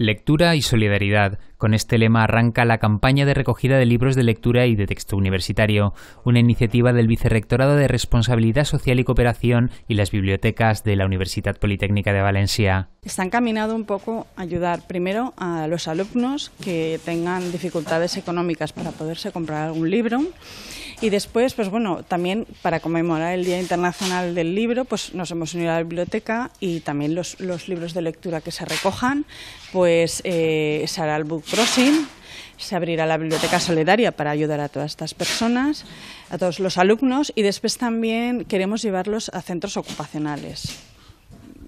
Lectura y solidaridad. Con este lema arranca la campaña de recogida de libros de lectura y de texto universitario, una iniciativa del Vicerrectorado de Responsabilidad Social y Cooperación y las bibliotecas de la Universidad Politécnica de Valencia está encaminado un poco a ayudar primero a los alumnos que tengan dificultades económicas para poderse comprar un libro y después, pues bueno, también para conmemorar el Día Internacional del Libro, pues nos hemos unido a la biblioteca y también los, libros de lectura que se recojan, pues eh, se hará el book crossing, se abrirá la biblioteca solidaria para ayudar a todas estas personas, a todos los alumnos y después también queremos llevarlos a centros ocupacionales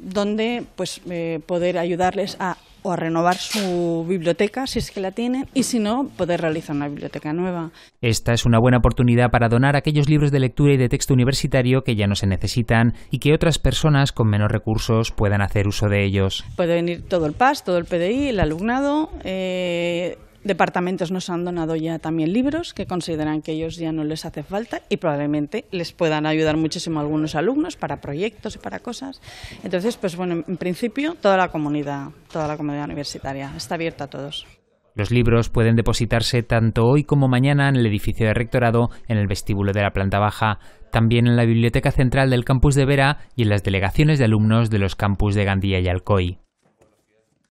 donde pues, eh, poder ayudarles a, o a renovar su biblioteca, si es que la tienen, y si no, poder realizar una biblioteca nueva. Esta es una buena oportunidad para donar aquellos libros de lectura y de texto universitario que ya no se necesitan y que otras personas con menos recursos puedan hacer uso de ellos. Puede venir todo el PAS, todo el PDI, el alumnado. Eh, Departamentos nos han donado ya también libros que consideran que ellos ya no les hace falta y probablemente les puedan ayudar muchísimo algunos alumnos para proyectos y para cosas. Entonces, pues bueno, en principio toda la comunidad, toda la comunidad universitaria está abierta a todos. Los libros pueden depositarse tanto hoy como mañana en el edificio de rectorado, en el vestíbulo de la planta baja, también en la biblioteca central del campus de Vera y en las delegaciones de alumnos de los campus de Gandía y Alcoy.